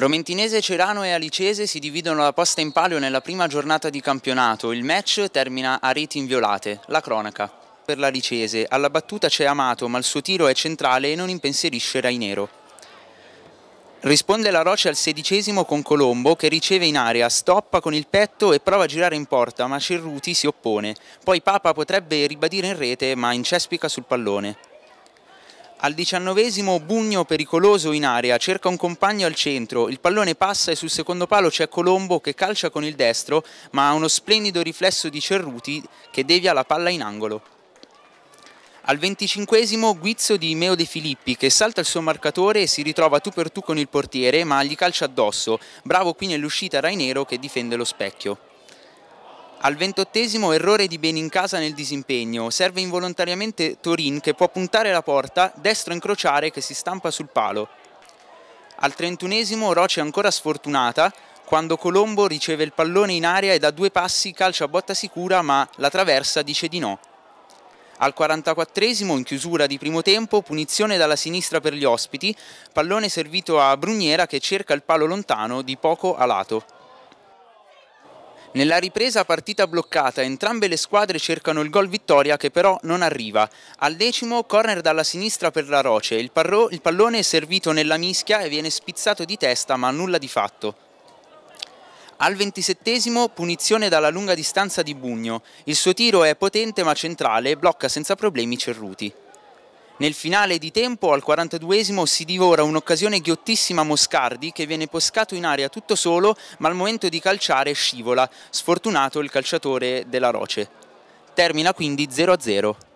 Romentinese, Cerano e Alicese si dividono la posta in palio nella prima giornata di campionato. Il match termina a reti inviolate. La cronaca. Per l'Alicese, alla battuta c'è Amato, ma il suo tiro è centrale e non impensierisce Rainero. Risponde la Roce al sedicesimo con Colombo che riceve in area, stoppa con il petto e prova a girare in porta, ma Cerruti si oppone. Poi Papa potrebbe ribadire in rete, ma incespica sul pallone. Al diciannovesimo Bugno pericoloso in area, cerca un compagno al centro, il pallone passa e sul secondo palo c'è Colombo che calcia con il destro ma ha uno splendido riflesso di Cerruti che devia la palla in angolo. Al venticinquesimo Guizzo di Meo De Filippi che salta il suo marcatore e si ritrova tu per tu con il portiere ma gli calcia addosso, bravo qui nell'uscita Rainero che difende lo specchio. Al ventottesimo errore di Benincasa nel disimpegno, serve involontariamente Torin che può puntare la porta, destro incrociare che si stampa sul palo. Al trentunesimo Roce ancora sfortunata quando Colombo riceve il pallone in aria e da due passi calcia a botta sicura ma la traversa dice di no. Al 44esimo, in chiusura di primo tempo, punizione dalla sinistra per gli ospiti, pallone servito a Bruniera che cerca il palo lontano di poco a lato. Nella ripresa partita bloccata entrambe le squadre cercano il gol vittoria che però non arriva. Al decimo corner dalla sinistra per la Roce, il, il pallone è servito nella mischia e viene spizzato di testa ma nulla di fatto. Al ventisettesimo punizione dalla lunga distanza di Bugno, il suo tiro è potente ma centrale e blocca senza problemi Cerruti. Nel finale di tempo, al 42esimo, si divora un'occasione ghiottissima Moscardi che viene poscato in aria tutto solo, ma al momento di calciare scivola, sfortunato il calciatore della Roce. Termina quindi 0-0.